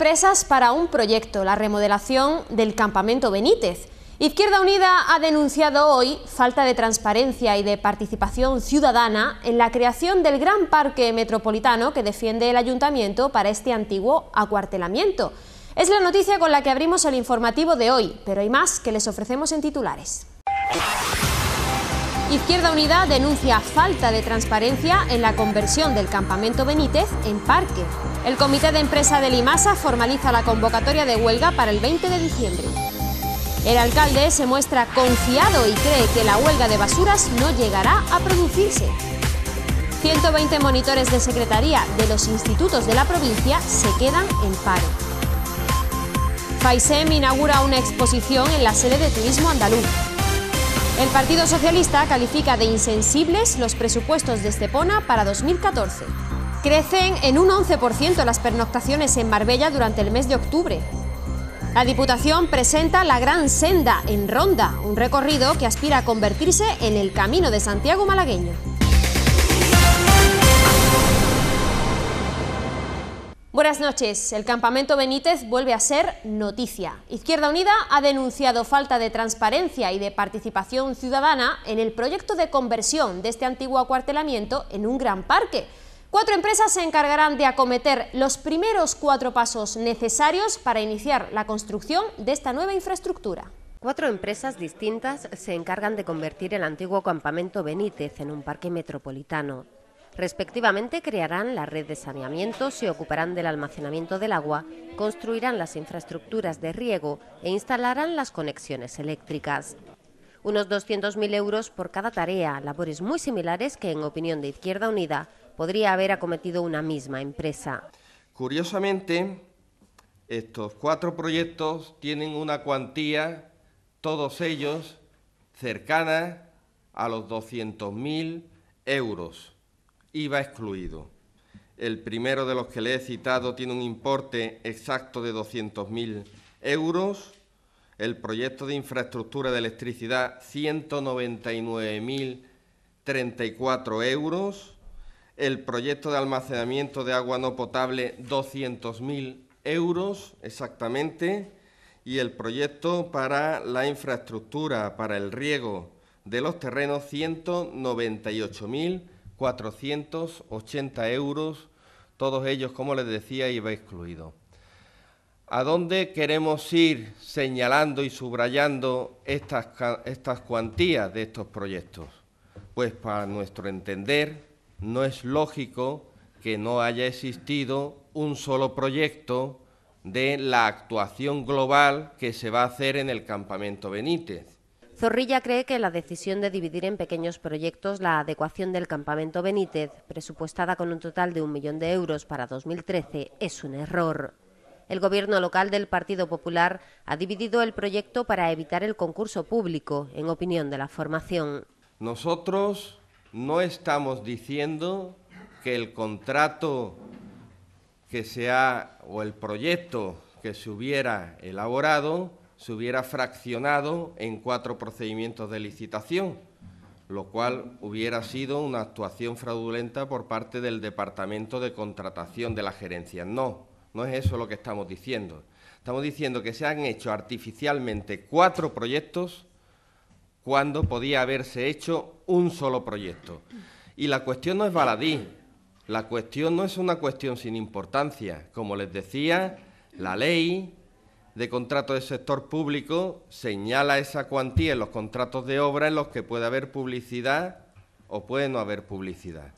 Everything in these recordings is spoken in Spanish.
empresas para un proyecto, la remodelación del campamento Benítez. Izquierda Unida ha denunciado hoy falta de transparencia y de participación ciudadana en la creación del gran parque metropolitano que defiende el ayuntamiento para este antiguo acuartelamiento. Es la noticia con la que abrimos el informativo de hoy, pero hay más que les ofrecemos en titulares. Izquierda Unida denuncia falta de transparencia en la conversión del campamento Benítez en parque. El Comité de Empresa de Limasa formaliza la convocatoria de huelga para el 20 de diciembre. El alcalde se muestra confiado y cree que la huelga de basuras no llegará a producirse. 120 monitores de secretaría de los institutos de la provincia se quedan en paro. Faisem inaugura una exposición en la sede de Turismo Andaluz. El Partido Socialista califica de insensibles los presupuestos de Estepona para 2014. Crecen en un 11% las pernoctaciones en Marbella durante el mes de octubre. La Diputación presenta la Gran Senda en Ronda, un recorrido que aspira a convertirse en el Camino de Santiago malagueño. Buenas noches. El campamento Benítez vuelve a ser noticia. Izquierda Unida ha denunciado falta de transparencia y de participación ciudadana en el proyecto de conversión de este antiguo acuartelamiento en un gran parque. Cuatro empresas se encargarán de acometer los primeros cuatro pasos necesarios para iniciar la construcción de esta nueva infraestructura. Cuatro empresas distintas se encargan de convertir el antiguo campamento Benítez en un parque metropolitano. Respectivamente, crearán la red de saneamiento, se ocuparán del almacenamiento del agua, construirán las infraestructuras de riego e instalarán las conexiones eléctricas. Unos 200.000 euros por cada tarea, labores muy similares que, en opinión de Izquierda Unida, podría haber acometido una misma empresa. Curiosamente, estos cuatro proyectos tienen una cuantía, todos ellos, cercana a los 200.000 euros iba excluido. El primero de los que le he citado tiene un importe exacto de 200.000 euros, el proyecto de infraestructura de electricidad 199.034 euros, el proyecto de almacenamiento de agua no potable 200.000 euros exactamente y el proyecto para la infraestructura, para el riego de los terrenos 198.000 480 euros, todos ellos, como les decía, iba excluido. ¿A dónde queremos ir señalando y subrayando estas, estas cuantías de estos proyectos? Pues para nuestro entender, no es lógico que no haya existido un solo proyecto de la actuación global que se va a hacer en el campamento Benítez. Zorrilla cree que la decisión de dividir en pequeños proyectos la adecuación del campamento Benítez, presupuestada con un total de un millón de euros para 2013, es un error. El gobierno local del Partido Popular ha dividido el proyecto para evitar el concurso público, en opinión de la formación. Nosotros no estamos diciendo que el contrato que se o el proyecto que se hubiera elaborado se hubiera fraccionado en cuatro procedimientos de licitación, lo cual hubiera sido una actuación fraudulenta por parte del Departamento de Contratación de la Gerencia. No, no es eso lo que estamos diciendo. Estamos diciendo que se han hecho artificialmente cuatro proyectos cuando podía haberse hecho un solo proyecto. Y la cuestión no es baladí, la cuestión no es una cuestión sin importancia. Como les decía, la ley, de contrato del sector público señala esa cuantía en los contratos de obra en los que puede haber publicidad o puede no haber publicidad.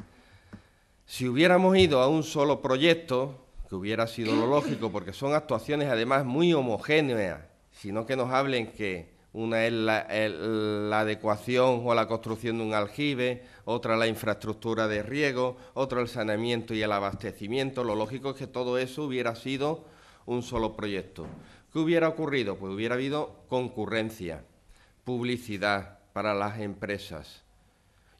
Si hubiéramos ido a un solo proyecto, que hubiera sido lo lógico, porque son actuaciones además muy homogéneas, sino que nos hablen que una es la, la, adecuación o la construcción de un aljibe, otra la infraestructura de riego, otra el saneamiento y el abastecimiento. Lo lógico es que todo eso hubiera sido un solo proyecto. ¿Qué hubiera ocurrido? Pues hubiera habido concurrencia, publicidad para las empresas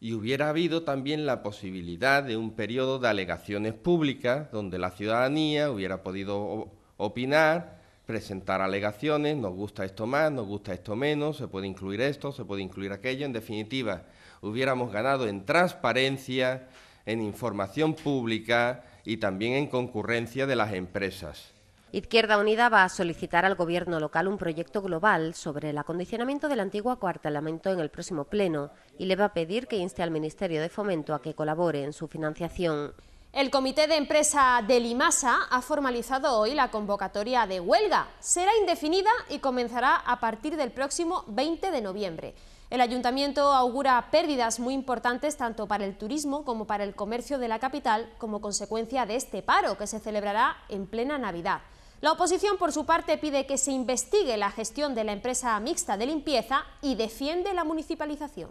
y hubiera habido también la posibilidad de un periodo de alegaciones públicas donde la ciudadanía hubiera podido opinar, presentar alegaciones, nos gusta esto más, nos gusta esto menos, se puede incluir esto, se puede incluir aquello, en definitiva, hubiéramos ganado en transparencia, en información pública y también en concurrencia de las empresas. Izquierda Unida va a solicitar al Gobierno local un proyecto global sobre el acondicionamiento del antiguo acuartelamiento en el próximo Pleno y le va a pedir que inste al Ministerio de Fomento a que colabore en su financiación. El Comité de Empresa de Limasa ha formalizado hoy la convocatoria de huelga. Será indefinida y comenzará a partir del próximo 20 de noviembre. El ayuntamiento augura pérdidas muy importantes tanto para el turismo como para el comercio de la capital como consecuencia de este paro que se celebrará en plena Navidad. La oposición, por su parte, pide que se investigue la gestión de la empresa mixta de limpieza y defiende la municipalización.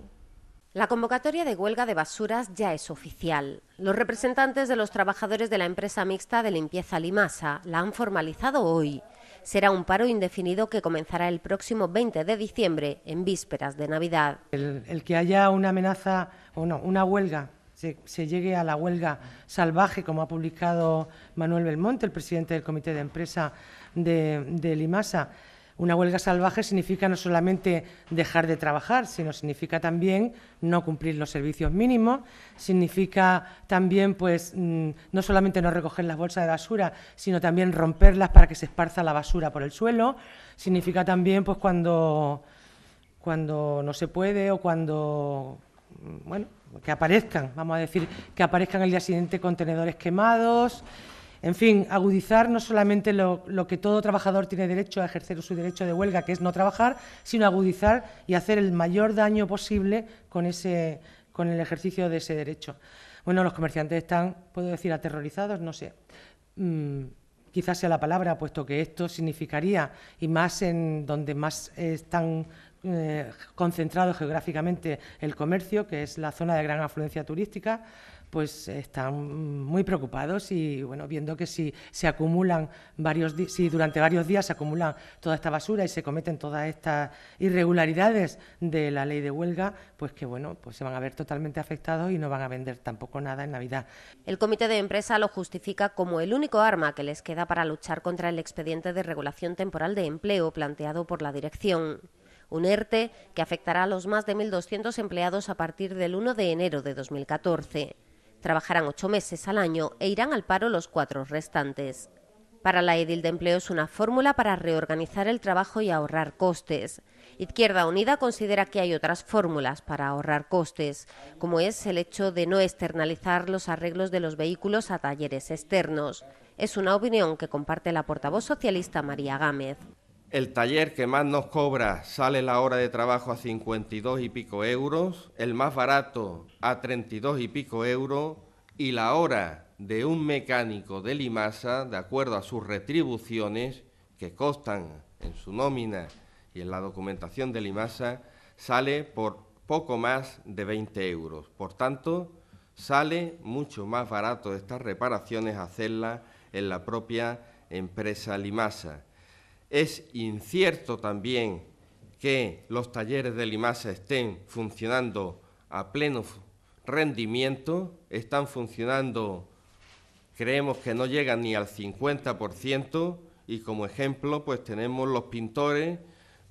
La convocatoria de huelga de basuras ya es oficial. Los representantes de los trabajadores de la empresa mixta de limpieza Limasa la han formalizado hoy. Será un paro indefinido que comenzará el próximo 20 de diciembre, en vísperas de Navidad. El, que haya una amenaza o no, una huelga se, llegue a la huelga salvaje, como ha publicado Manuel Belmonte, el presidente del Comité de Empresa de, Limasa. Una huelga salvaje significa no solamente dejar de trabajar, sino significa también no cumplir los servicios mínimos, significa también, pues, mm, no solamente no recoger las bolsas de basura, sino también romperlas para que se esparza la basura por el suelo, significa también, pues, cuando, cuando no se puede o cuando Mm, bueno, que aparezcan, vamos a decir, que aparezcan el día siguiente contenedores quemados, en fin, agudizar no solamente lo, que todo trabajador tiene derecho a ejercer su derecho de huelga, que es no trabajar, sino agudizar y hacer el mayor daño posible con, ese, con el ejercicio de ese derecho. Bueno, los comerciantes están, puedo decir, aterrorizados, no sé. Mm, quizás sea la palabra, puesto que esto significaría, y más en donde más están eh, concentrado geográficamente el comercio, que es la zona de gran afluencia turística, pues están muy preocupados y bueno, viendo que si se acumulan varios si durante varios días se acumulan toda esta basura y se cometen todas estas irregularidades de la ley de huelga, pues que bueno, pues se van a ver totalmente afectados y no van a vender tampoco nada en Navidad. El comité de empresa lo justifica como el único arma que les queda para luchar contra el expediente de regulación temporal de empleo planteado por la dirección un ERTE que afectará a los más de 1.200 empleados a partir del 1 de enero de 2014. Trabajarán ocho meses al año e irán al paro los cuatro restantes. Para la edil de empleo es una fórmula para reorganizar el trabajo y ahorrar costes. Izquierda Unida considera que hay otras fórmulas para ahorrar costes, como es el hecho de no externalizar los arreglos de los vehículos a talleres externos. Es una opinión que comparte la portavoz socialista María Gámez. El taller que más nos cobra sale la hora de trabajo a 52 y pico euros, el más barato a 32 y pico euros y la hora de un mecánico de Limasa, de acuerdo a sus retribuciones que costan en su nómina y en la documentación de Limasa, sale por poco más de 20 euros. Por tanto, sale mucho más barato estas reparaciones hacerlas en la propia empresa Limasa es incierto también que los talleres de Limasa estén funcionando a pleno rendimiento, están funcionando, creemos que no llegan ni al 50% y como ejemplo pues tenemos los pintores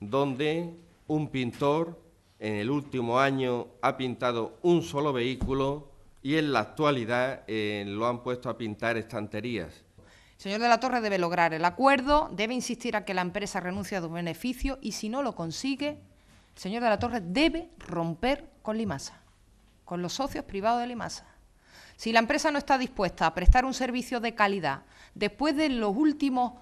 donde un pintor en el último año ha pintado un solo vehículo y en la actualidad eh, lo han puesto a pintar estanterías. Señor de la Torre debe lograr el acuerdo, debe insistir a que la empresa renuncie a un beneficio y si no lo consigue, el señor de la Torre debe romper con Limasa, con los socios privados de Limasa. Si la empresa no está dispuesta a prestar un servicio de calidad después de los últimos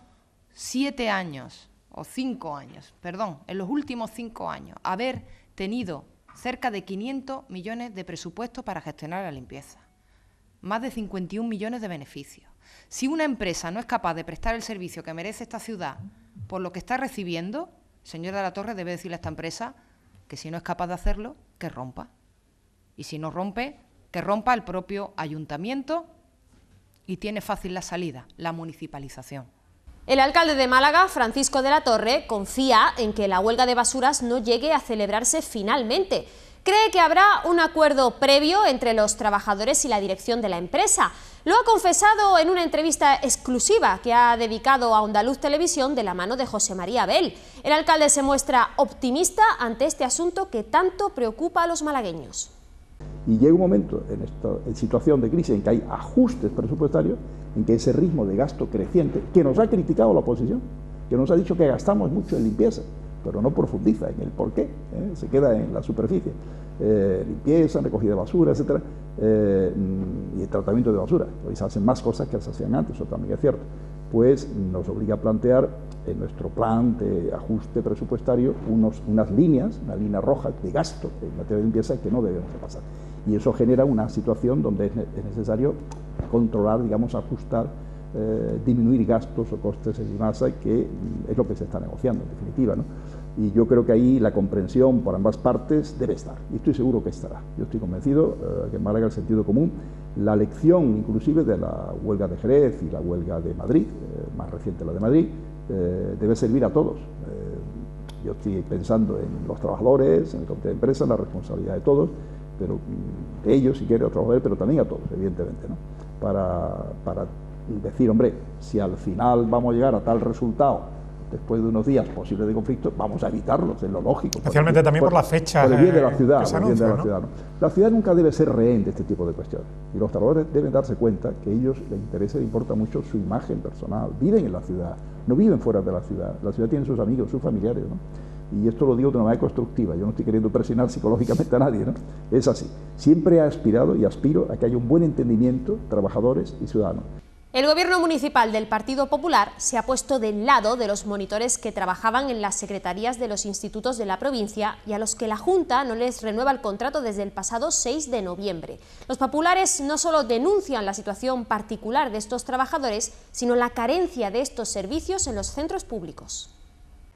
siete años, o cinco años, perdón, en los últimos cinco años, haber tenido cerca de 500 millones de presupuestos para gestionar la limpieza, más de 51 millones de beneficios. Si una empresa no es capaz de prestar el servicio que merece esta ciudad por lo que está recibiendo, señor de la Torre debe decirle a esta empresa que si no es capaz de hacerlo, que rompa. Y si no rompe, que rompa el propio ayuntamiento y tiene fácil la salida, la municipalización. El alcalde de Málaga, Francisco de la Torre, confía en que la huelga de basuras no llegue a celebrarse finalmente cree que habrá un acuerdo previo entre los trabajadores y la dirección de la empresa. Lo ha confesado en una entrevista exclusiva que ha dedicado a Ondaluz Televisión de la mano de José María Bell. El alcalde se muestra optimista ante este asunto que tanto preocupa a los malagueños. Y llega un momento en, esta, en situación de crisis en que hay ajustes presupuestarios, en que ese ritmo de gasto creciente, que nos ha criticado la oposición, que nos ha dicho que gastamos mucho en limpieza, pero no profundiza en el por qué, ¿eh? se queda en la superficie. Eh, limpieza, recogida de basura, etc. Eh, mm, y el tratamiento de basura. Hoy se hacen más cosas que se hacían antes, eso también es cierto. Pues nos obliga a plantear en nuestro plan de ajuste presupuestario unos, unas líneas, una línea roja de gasto en materia de limpieza que no debemos pasar. Y eso genera una situación donde es necesario controlar, digamos, ajustar eh, disminuir gastos o costes en masa, que es lo que se está negociando en definitiva. ¿no? Y yo creo que ahí la comprensión por ambas partes debe estar, y estoy seguro que estará. Yo estoy convencido eh, que en Málaga el sentido común, la lección inclusive de la huelga de Jerez y la huelga de Madrid, eh, más reciente la de Madrid, eh, debe servir a todos. yo estoy pensando en los trabajadores, en el comité de empresa, en la responsabilidad de todos, pero mm, de ellos si quieren, los trabajadores, pero también a todos, evidentemente, ¿no? para, para decir, hombre, si al final vamos a llegar a tal resultado después de unos días posibles de conflicto, vamos a evitarlos, es lo lógico. Especialmente también por, la fecha. Por el bien de la ciudad. la, ciudad nunca debe ser rehén de este tipo de cuestiones. Y los trabajadores deben darse cuenta que a ellos les interesa, les importa mucho su imagen personal. Viven en la ciudad, no viven fuera de la ciudad. La ciudad tiene sus amigos, sus familiares. ¿no? y esto lo digo de una manera constructiva, yo no estoy queriendo presionar psicológicamente a nadie, ¿no? Es así. Siempre ha aspirado y aspiro a que haya un buen entendimiento, trabajadores y ciudadanos. El gobierno municipal del Partido Popular se ha puesto del lado de los monitores que trabajaban en las secretarías de los institutos de la provincia y a los que la Junta no les renueva el contrato desde el pasado 6 de noviembre. Los populares no solo denuncian la situación particular de estos trabajadores, sino la carencia de estos servicios en los centros públicos.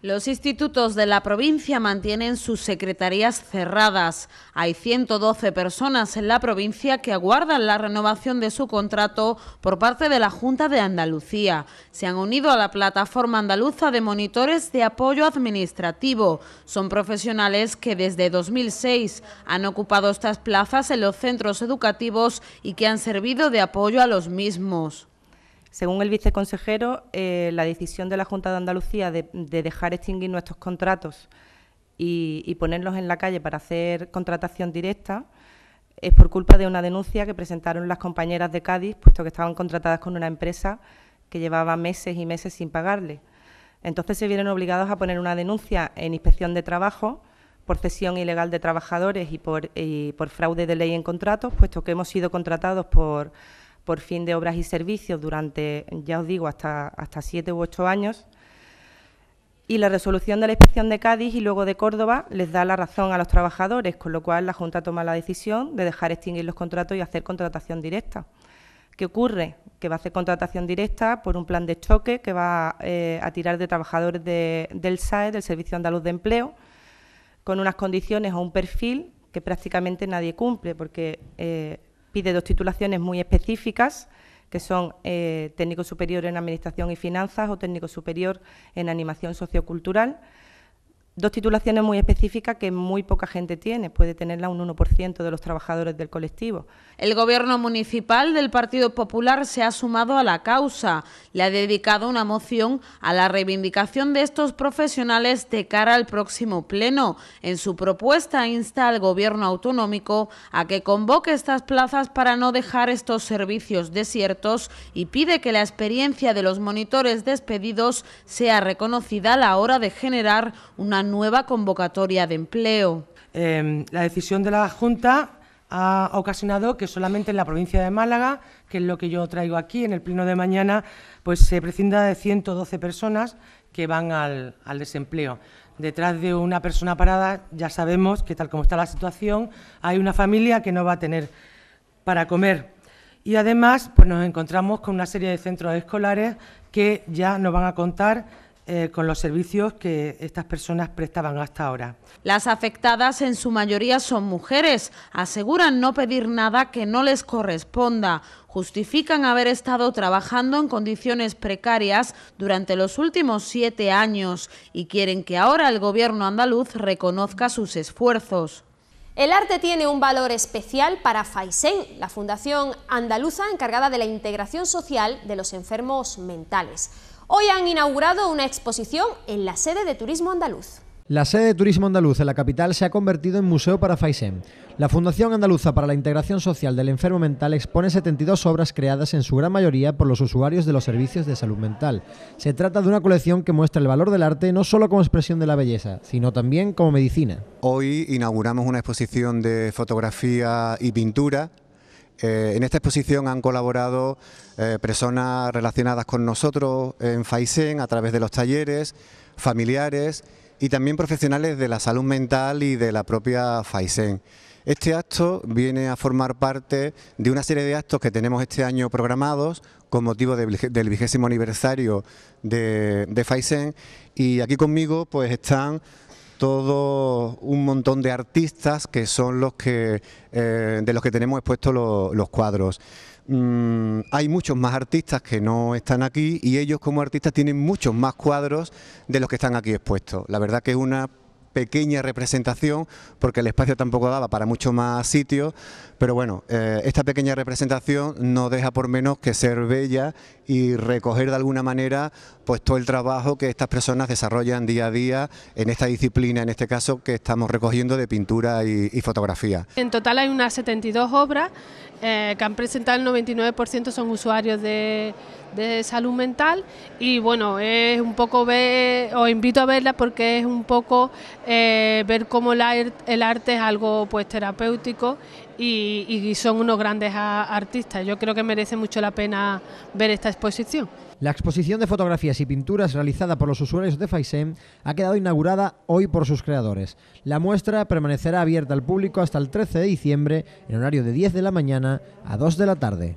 Los institutos de la provincia mantienen sus secretarías cerradas. Hay 112 personas en la provincia que aguardan la renovación de su contrato por parte de la Junta de Andalucía. Se han unido a la plataforma andaluza de monitores de apoyo administrativo. Son profesionales que desde 2006 han ocupado estas plazas en los centros educativos y que han servido de apoyo a los mismos. Según el viceconsejero, eh, la decisión de la Junta de Andalucía de, dejar extinguir nuestros contratos y, ponerlos en la calle para hacer contratación directa es por culpa de una denuncia que presentaron las compañeras de Cádiz, puesto que estaban contratadas con una empresa que llevaba meses y meses sin pagarle. Entonces se vieron obligados a poner una denuncia en inspección de trabajo por cesión ilegal de trabajadores y por fraude de ley en contratos, puesto que hemos sido contratados por por fin de obras y servicios durante, ya os digo, hasta, hasta siete u ocho años. Y la resolución de la inspección de Cádiz y luego de Córdoba les da la razón a los trabajadores, con lo cual la Junta toma la decisión de dejar extinguir los contratos y hacer contratación directa. ¿Qué ocurre? Que va a hacer contratación directa por un plan de choque que va eh, a tirar de trabajadores del SAE, del Servicio Andaluz de Empleo, con unas condiciones o un perfil que prácticamente nadie cumple, porque eh, pide dos titulaciones muy específicas, que son eh, técnico superior en Administración y Finanzas o técnico superior en Animación Sociocultural dos titulaciones muy específicas que muy poca gente tiene, puede tenerla un 1% de los trabajadores del colectivo. El Gobierno Municipal del Partido Popular se ha sumado a la causa, le ha dedicado una moción a la reivindicación de estos profesionales de cara al próximo pleno. En su propuesta insta al Gobierno autonómico a que convoque estas plazas para no dejar estos servicios desiertos y pide que la experiencia de los monitores despedidos sea reconocida a la hora de generar una nueva convocatoria de empleo. Em, la decisión de la Junta ha ocasionado que solamente en la provincia de Málaga, que es lo que yo traigo aquí en el pleno de mañana, pues se prescinda de 112 personas que van al, desempleo. Detrás de una persona parada ya sabemos que tal como está la situación hay una familia que no va a tener para comer. Y además pues nos encontramos con una serie de centros escolares que ya nos van a contar eh, con los servicios que estas personas prestaban hasta ahora. Las afectadas en su mayoría son mujeres. Aseguran no pedir nada que no les corresponda. Justifican haber estado trabajando en condiciones precarias durante los últimos siete años y quieren que ahora el gobierno andaluz reconozca sus esfuerzos. El arte tiene un valor especial para FAISEN, la fundación andaluza encargada de la integración social de los enfermos mentales. Hoy han inaugurado una exposición en la sede de Turismo Andaluz. La sede de Turismo Andaluz en la capital se ha convertido en museo para Faisem. La Fundación Andaluza para la Integración Social del Enfermo Mental expone 72 obras creadas en su gran mayoría por los usuarios de los servicios de salud mental. Se trata de una colección que muestra el valor del arte no solo como expresión de la belleza, sino también como medicina. Hoy inauguramos una exposición de fotografía y pintura eh, en esta exposición han colaborado eh, personas relacionadas con nosotros en FAISEN a través de los talleres, familiares y también profesionales de la salud mental y de la propia FAISEN. Este acto viene a formar parte de una serie de actos que tenemos este año programados con motivo del vigésimo aniversario de, de FAISEN y aquí conmigo pues están todo un montón de artistas que son los que, eh, de los que tenemos expuestos los, cuadros. Mm, hay muchos más artistas que no están aquí y ellos como artistas tienen muchos más cuadros de los que están aquí expuestos. La verdad que es una pequeña representación, porque el espacio tampoco daba para mucho más sitios... pero bueno, eh, esta pequeña representación no deja por menos que ser bella y recoger de alguna manera pues todo el trabajo que estas personas desarrollan día a día en esta disciplina, en este caso que estamos recogiendo de pintura y, y fotografía. En total hay unas 72 obras eh, que han presentado el 99% son usuarios de, salud mental y bueno, es un poco ver, os invito a verla porque es un poco eh, ver cómo er, el arte es algo pues terapéutico y, son unos grandes artistas. Yo creo que merece mucho la pena ver esta exposición. La exposición de fotografías y pinturas realizada por los usuarios de Faisem ha quedado inaugurada hoy por sus creadores. La muestra permanecerá abierta al público hasta el 13 de diciembre en horario de 10 de la mañana a 2 de la tarde.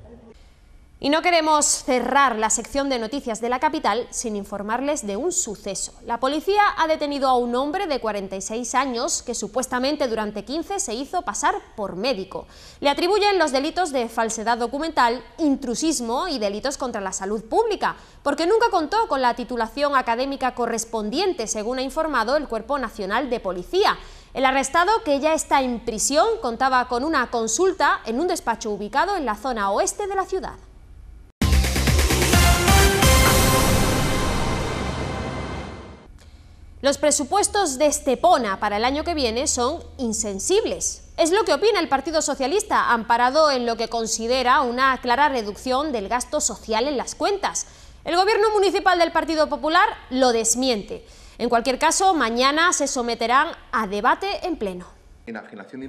Y no queremos cerrar la sección de noticias de la capital sin informarles de un suceso. La policía ha detenido a un hombre de 46 años que supuestamente durante 15 se hizo pasar por médico. Le atribuyen los delitos de falsedad documental, intrusismo y delitos contra la salud pública, porque nunca contó con la titulación académica correspondiente, según ha informado el Cuerpo Nacional de Policía. El arrestado, que ya está en prisión, contaba con una consulta en un despacho ubicado en la zona oeste de la ciudad. Los presupuestos de Estepona para el año que viene son insensibles. Es lo que opina el Partido Socialista, amparado en lo que considera una clara reducción del gasto social en las cuentas. El Gobierno Municipal del Partido Popular lo desmiente. En cualquier caso, mañana se someterán a debate en pleno.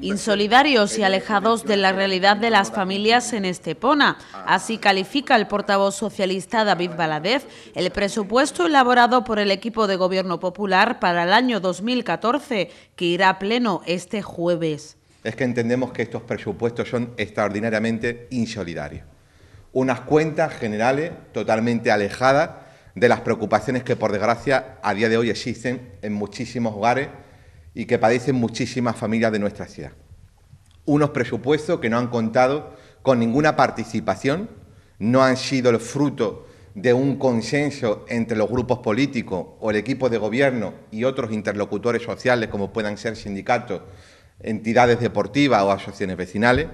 Insolidarios y alejados de la realidad de las familias en Estepona. Así califica el portavoz socialista David Baladez el presupuesto elaborado por el equipo de Gobierno Popular para el año 2014, que irá a pleno este jueves. Es que entendemos que estos presupuestos son extraordinariamente insolidarios. Unas cuentas generales totalmente alejadas de las preocupaciones que, por desgracia, a día de hoy existen en muchísimos hogares y que padecen muchísimas familias de nuestra ciudad. Unos presupuestos que no han contado con ninguna participación, no han sido el fruto de un consenso entre los grupos políticos o el equipo de gobierno y otros interlocutores sociales, como puedan ser sindicatos, entidades deportivas o asociaciones vecinales,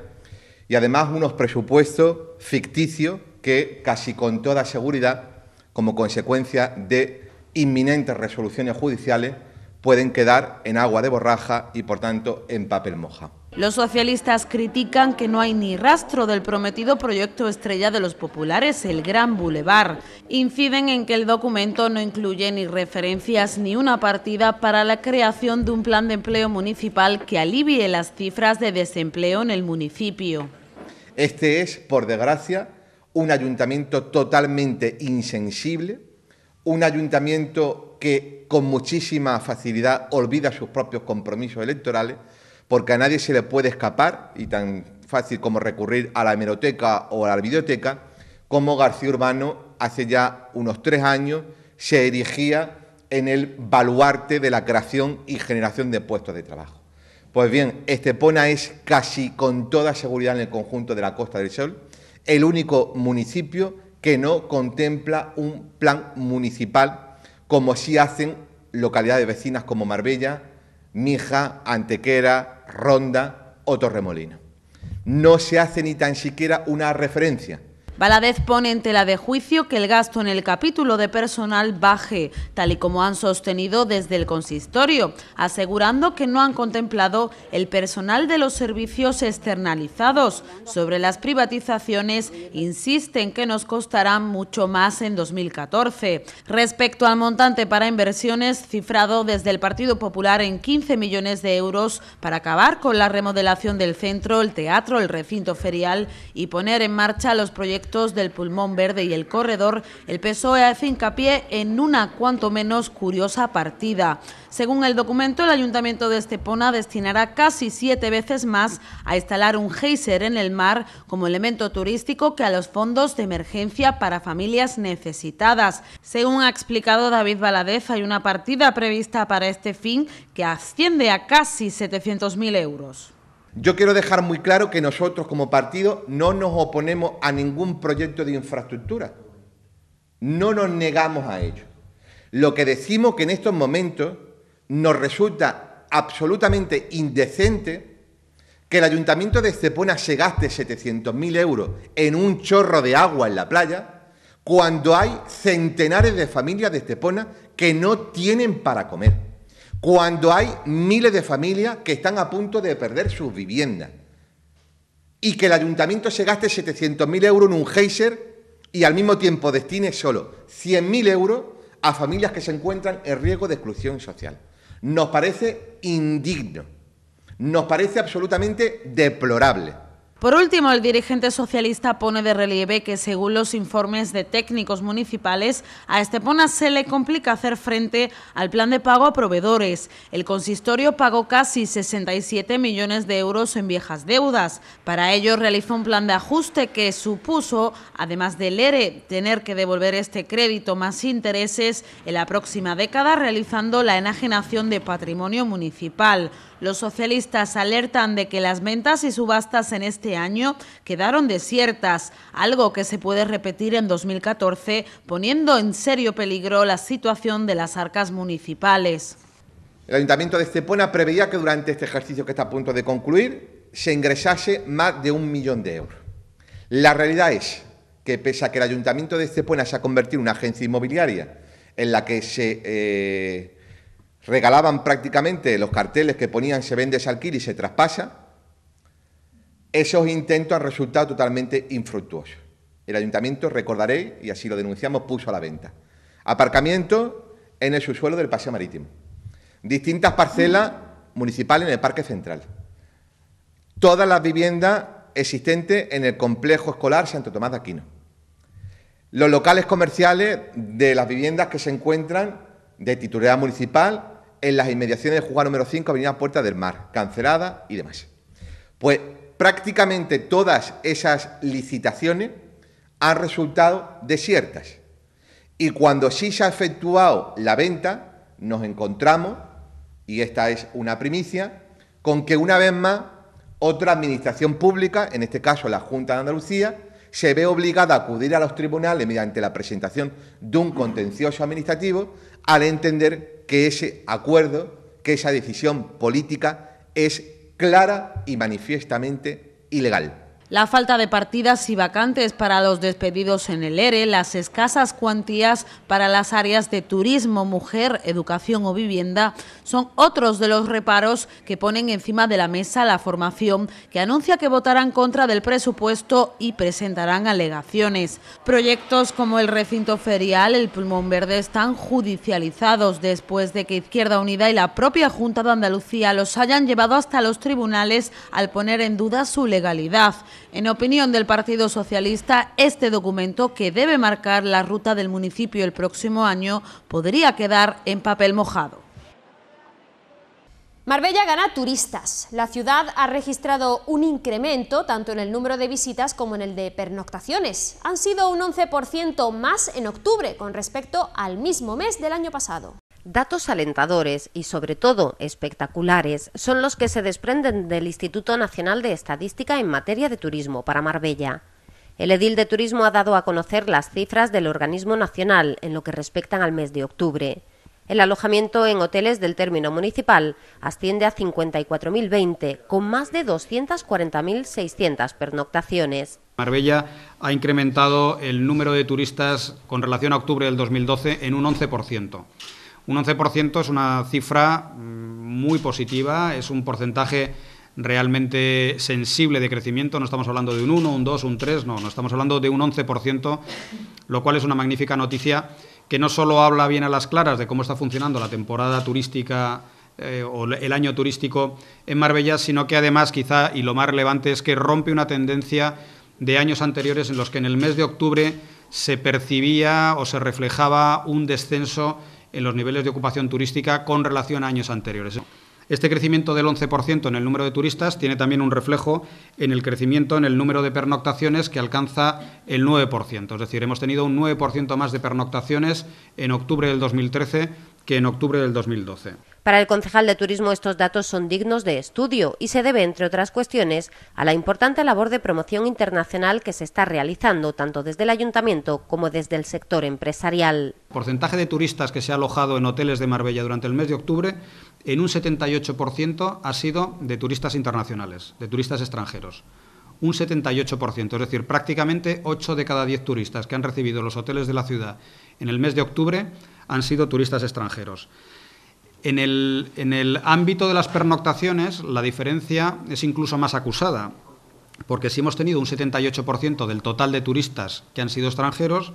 y además unos presupuestos ficticios que casi con toda seguridad, como consecuencia de inminentes resoluciones judiciales, pueden quedar en agua de borraja y por tanto en papel moja. Los socialistas critican que no hay ni rastro del prometido proyecto estrella de los populares, el Gran Boulevard. Inciden en que el documento no incluye ni referencias ni una partida para la creación de un plan de empleo municipal que alivie las cifras de desempleo en el municipio. Este es, por desgracia, un ayuntamiento totalmente insensible, un ayuntamiento que con muchísima facilidad olvida sus propios compromisos electorales, porque a nadie se le puede escapar, y tan fácil como recurrir a la hemeroteca o a la biblioteca, como García Urbano hace ya unos tres años se erigía en el baluarte de la creación y generación de puestos de trabajo. Pues bien, Estepona es casi con toda seguridad en el conjunto de la Costa del Sol el único municipio que no contempla un plan municipal como sí hacen localidades vecinas como Marbella, Mija, Antequera, Ronda o Torremolino. No se hace ni tan siquiera una referencia Valadez pone en tela de juicio que el gasto en el capítulo de personal baje, tal y como han sostenido desde el consistorio, asegurando que no han contemplado el personal de los servicios externalizados. Sobre las privatizaciones, insisten que nos costará mucho más en 2014. Respecto al montante para inversiones, cifrado desde el Partido Popular en 15 millones de euros para acabar con la remodelación del centro, el teatro, el recinto ferial y poner en marcha los proyectos del pulmón verde y el corredor, el PSOE hace hincapié en una cuanto menos curiosa partida. Según el documento, el Ayuntamiento de Estepona destinará casi siete veces más a instalar un geyser en el mar como elemento turístico que a los fondos de emergencia para familias necesitadas. Según ha explicado David Valadez, hay una partida prevista para este fin que asciende a casi 700.000 euros. Yo quiero dejar muy claro que nosotros como partido no nos oponemos a ningún proyecto de infraestructura. No nos negamos a ello. Lo que decimos que en estos momentos nos resulta absolutamente indecente que el ayuntamiento de Estepona se gaste 700.000 euros en un chorro de agua en la playa cuando hay centenares de familias de Estepona que no tienen para comer cuando hay miles de familias que están a punto de perder sus viviendas y que el ayuntamiento se gaste 700.000 euros en un geyser y al mismo tiempo destine solo 100.000 euros a familias que se encuentran en riesgo de exclusión social. Nos parece indigno, nos parece absolutamente deplorable. Por último, el dirigente socialista pone de relieve que, según los informes de técnicos municipales, a Estepona se le complica hacer frente al plan de pago a proveedores. El consistorio pagó casi 67 millones de euros en viejas deudas. Para ello, realizó un plan de ajuste que supuso, además de ERE, tener que devolver este crédito más intereses en la próxima década, realizando la enajenación de patrimonio municipal. Los socialistas alertan de que las ventas y subastas en este año quedaron desiertas, algo que se puede repetir en 2014, poniendo en serio peligro la situación de las arcas municipales. El Ayuntamiento de Estepona preveía que durante este ejercicio que está a punto de concluir se ingresase más de un millón de euros. La realidad es que pese a que el Ayuntamiento de Estepona se ha convertido en una agencia inmobiliaria en la que se eh, regalaban prácticamente los carteles que ponían se vende, se alquila y se traspasa, esos intentos han resultado totalmente infructuosos. El ayuntamiento, recordaré y así lo denunciamos, puso a la venta. Aparcamiento en el subsuelo del paseo marítimo. Distintas parcelas municipales en el parque central. Todas las viviendas existentes en el complejo escolar Santo Tomás de Aquino. Los locales comerciales de las viviendas que se encuentran de titularidad municipal en las inmediaciones del juzgado número 5, Avenida Puerta del Mar, cancelada y demás. Pues prácticamente todas esas licitaciones han resultado desiertas. Y cuando sí se ha efectuado la venta, nos encontramos, y esta es una primicia, con que una vez más otra administración pública, en este caso la Junta de Andalucía, se ve obligada a acudir a los tribunales mediante la presentación de un contencioso administrativo al entender que ese acuerdo, que esa decisión política es clara y manifiestamente ilegal. La falta de partidas y vacantes para los despedidos en el ERE, e, las escasas cuantías para las áreas de turismo, mujer, educación o vivienda son otros de los reparos que ponen encima de la mesa la formación, que anuncia que votarán contra del presupuesto y presentarán alegaciones. Proyectos como el recinto ferial, el pulmón verde están judicializados después de que Izquierda Unida y la propia Junta de Andalucía los hayan llevado hasta los tribunales al poner en duda su legalidad. En opinión del Partido Socialista, este documento, que debe marcar la ruta del municipio el próximo año, podría quedar en papel mojado. Marbella gana turistas. La ciudad ha registrado un incremento tanto en el número de visitas como en el de pernoctaciones. Han sido un 11% más en octubre con respecto al mismo mes del año pasado. Datos alentadores y sobre todo espectaculares son los que se desprenden del Instituto Nacional de Estadística en materia de turismo para Marbella. El edil de turismo ha dado a conocer las cifras del organismo nacional en lo que respecta al mes de octubre. El alojamiento en hoteles del término municipal asciende a 54.020, con más de 240.600 pernoctaciones. Marbella ha incrementado el número de turistas con relación a octubre del 2012 en un 11%. Un 11% es una cifra mm, muy positiva, es un porcentaje realmente sensible de crecimiento, no estamos hablando de un 1, un 2, un 3, no, no estamos hablando de un 11%, lo cual es una magnífica noticia que no solo habla bien a las claras de cómo está funcionando la temporada turística eh, o el año turístico en Marbella, sino que además quizá, y lo más relevante, es que rompe una tendencia de años anteriores en los que en el mes de octubre se percibía o se reflejaba un descenso en los niveles de ocupación turística con relación a años anteriores. Este crecimiento del 11% en el número de turistas tiene también un reflejo en el crecimiento en el número de pernoctaciones que alcanza el 9%. Es decir, hemos tenido un 9% más de pernoctaciones en octubre del 2013 que en octubre del 2012. Para el concejal de Turismo estos datos son dignos de estudio y se debe, entre otras cuestiones, a la importante labor de promoción internacional que se está realizando tanto desde el ayuntamiento como desde el sector empresarial. El porcentaje de turistas que se ha alojado en hoteles de Marbella durante el mes de octubre en un 78% ha sido de turistas internacionales, de turistas extranjeros. Un 78%, es decir, prácticamente 8 de cada 10 turistas que han recibido los hoteles de la ciudad en el mes de octubre han sido turistas extranjeros. En el, ámbito de las pernoctaciones, la diferencia es incluso más acusada, porque si hemos tenido un 78% del total de turistas que han sido extranjeros,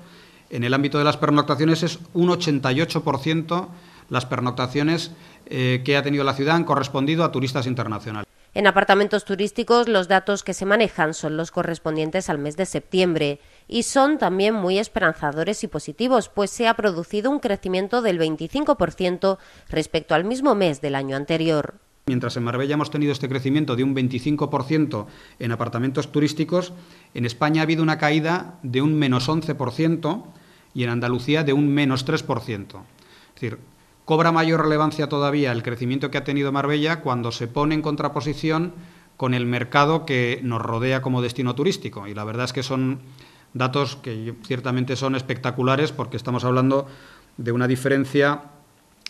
en el ámbito de las pernoctaciones es un 88% las pernoctaciones eh, que ha tenido la ciudad han correspondido a turistas internacionales. En apartamentos turísticos los datos que se manejan son los correspondientes al mes de septiembre y son también muy esperanzadores y positivos, pues se ha producido un crecimiento del 25% respecto al mismo mes del año anterior. Mientras en Marbella hemos tenido este crecimiento de un 25% en apartamentos turísticos, en España ha habido una caída de un menos 11% y en Andalucía de un menos 3%. Es decir, cobra mayor relevancia todavía el crecimiento que ha tenido Marbella cuando se pone en contraposición con el mercado que nos rodea como destino turístico. Y la verdad es que son Datos que ciertamente son espectaculares porque estamos hablando de una diferencia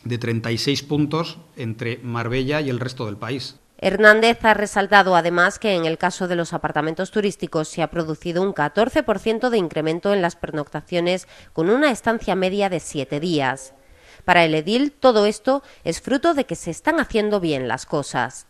de 36 puntos entre Marbella y el resto del país. Hernández ha resaltado además que en el caso de los apartamentos turísticos se ha producido un 14% de incremento en las pernoctaciones con una estancia media de siete días. Para el edil, todo esto es fruto de que se están haciendo bien las cosas.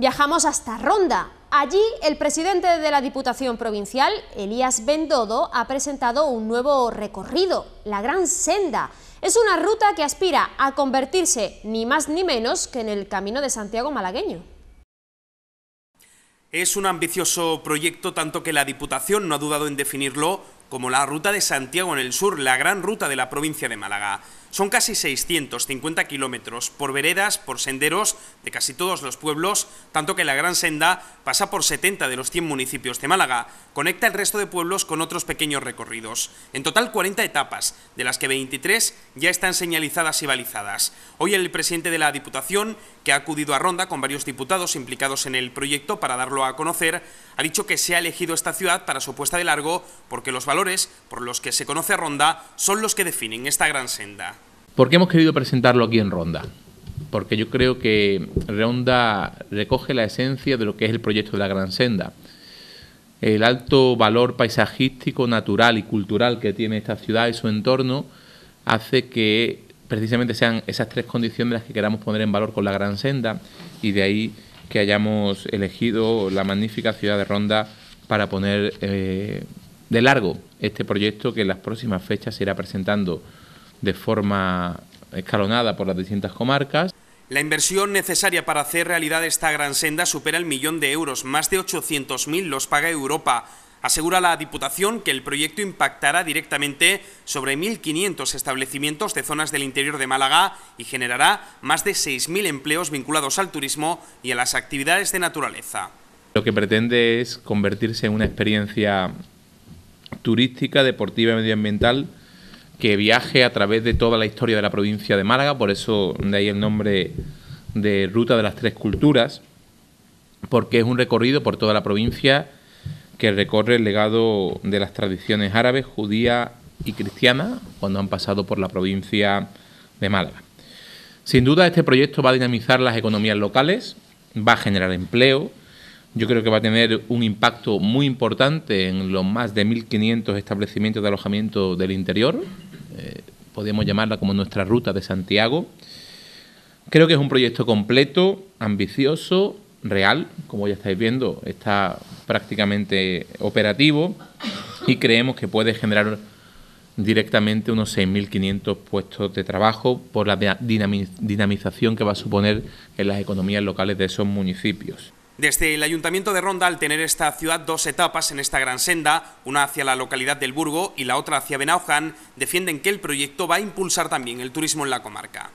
Viajamos hasta Ronda. Allí el presidente de la Diputación Provincial, Elías Bendodo, ha presentado un nuevo recorrido, la Gran Senda. Es una ruta que aspira a convertirse ni más ni menos que en el Camino de Santiago malagueño. Es un ambicioso proyecto tanto que la Diputación no ha dudado en definirlo como la Ruta de Santiago en el Sur, la gran ruta de la provincia de Málaga. Son casi 650 kilómetros por veredas, por senderos de casi todos los pueblos, tanto que la Gran Senda pasa por 70 de los 100 municipios de Málaga. Conecta el resto de pueblos con otros pequeños recorridos. En total 40 etapas, de las que 23 ya están señalizadas y balizadas. Hoy el presidente de la Diputación, que ha acudido a Ronda con varios diputados implicados en el proyecto para darlo a conocer, ha dicho que se ha elegido esta ciudad para su puesta de largo porque los valores por los que se conoce Ronda son los que definen esta gran senda. ¿Por qué hemos querido presentarlo aquí en Ronda? Porque yo creo que Ronda recoge la esencia de lo que es el proyecto de la Gran Senda. El alto valor paisajístico, natural y cultural que tiene esta ciudad y su entorno hace que precisamente sean esas tres condiciones las que queramos poner en valor con la Gran Senda y de ahí que hayamos elegido la magnífica ciudad de Ronda para poner eh, de largo este proyecto que en las próximas fechas se irá presentando de forma escalonada por las distintas comarcas. La inversión necesaria para hacer realidad esta gran senda supera el millón de euros, más de 800.000 los paga Europa. Asegura la Diputación que el proyecto impactará directamente sobre 1.500 establecimientos de zonas del interior de Málaga y generará más de 6.000 empleos vinculados al turismo y a las actividades de naturaleza. Lo que pretende es convertirse en una experiencia turística, deportiva y medioambiental que viaje a través de toda la historia de la provincia de Málaga, por eso de ahí el nombre de Ruta de las Tres Culturas, porque es un recorrido por toda la provincia que recorre el legado de las tradiciones árabes, judía y cristiana cuando han pasado por la provincia de Málaga. Sin duda este proyecto va a dinamizar las economías locales, va a generar empleo, yo creo que va a tener un impacto muy importante en los más de 1.500 establecimientos de alojamiento del interior, eh, podemos llamarla como nuestra ruta de Santiago. Creo que es un proyecto completo, ambicioso, real, como ya estáis viendo, está prácticamente operativo y creemos que puede generar directamente unos 6.500 puestos de trabajo por la dinamización que va a suponer en las economías locales de esos municipios. Desde el Ayuntamiento de Ronda, al tener esta ciudad dos etapas en esta gran senda, una hacia la localidad del Burgo y la otra hacia Benaujan, defienden que el proyecto va a impulsar también el turismo en la comarca.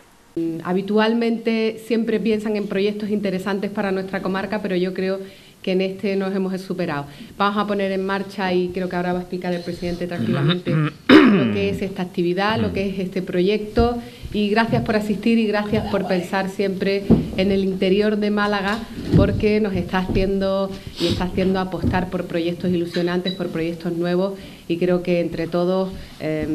Habitualmente siempre piensan en proyectos interesantes para nuestra comarca, pero yo creo que en este nos hemos superado. Vamos a poner en marcha, y creo que ahora va a explicar el presidente tranquilamente, lo que es esta actividad, lo que es este proyecto y gracias por asistir y gracias por pensar siempre en el interior de Málaga porque nos está haciendo y haciendo apostar por proyectos ilusionantes, por proyectos nuevos y creo que entre todos eh,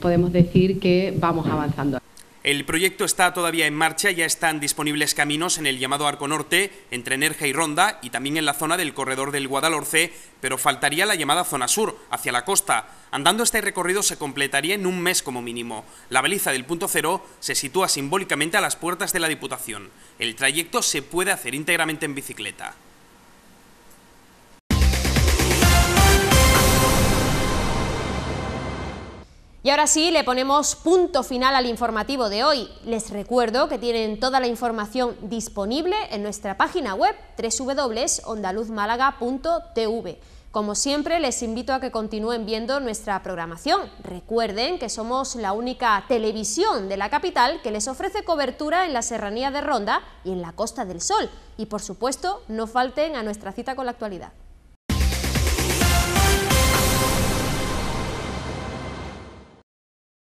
podemos decir que vamos avanzando. El proyecto está todavía en marcha, ya están disponibles caminos en el llamado Arco Norte, entre Nerja y Ronda, y también en la zona del corredor del Guadalhorce, pero faltaría la llamada zona sur, hacia la costa. Andando este recorrido se completaría en un mes como mínimo. La baliza del punto cero se sitúa simbólicamente a las puertas de la Diputación. El trayecto se puede hacer íntegramente en bicicleta. Y ahora sí, le ponemos punto final al informativo de hoy. Les recuerdo que tienen toda la información disponible en nuestra página web www.ondaluzmálaga.tv. Como siempre, les invito a que continúen viendo nuestra programación. Recuerden que somos la única televisión de la capital que les ofrece cobertura en la serranía de Ronda y en la Costa del Sol. Y por supuesto, no falten a nuestra cita con la actualidad.